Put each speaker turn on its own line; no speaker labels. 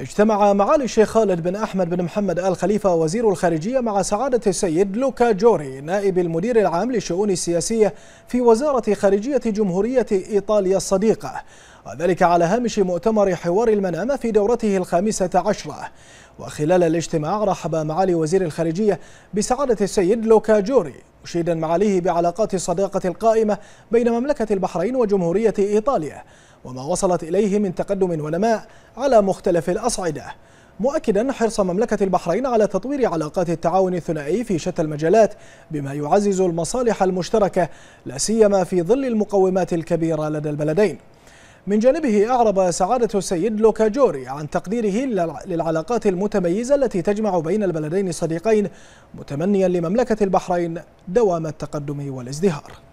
اجتمع معالي الشيخ خالد بن أحمد بن محمد آل خليفة وزير الخارجية مع سعادة السيد لوكا جوري نائب المدير العام للشؤون السياسية في وزارة خارجية جمهورية إيطاليا الصديقة وذلك على هامش مؤتمر حوار المنامة في دورته الخامسة عشرة وخلال الاجتماع رحب معالي وزير الخارجية بسعادة السيد لوكا جوري مشيدا معاليه بعلاقات الصداقة القائمة بين مملكة البحرين وجمهورية إيطاليا وما وصلت إليه من تقدم ونماء على مختلف الأصعدة مؤكدا حرص مملكة البحرين على تطوير علاقات التعاون الثنائي في شتى المجالات بما يعزز المصالح المشتركة لا سيما في ظل المقومات الكبيرة لدى البلدين من جانبه أعرب سعادة السيد لوكا جوري عن تقديره للعلاقات المتميزة التي تجمع بين البلدين الصديقين متمنيا لمملكة البحرين دوام التقدم والازدهار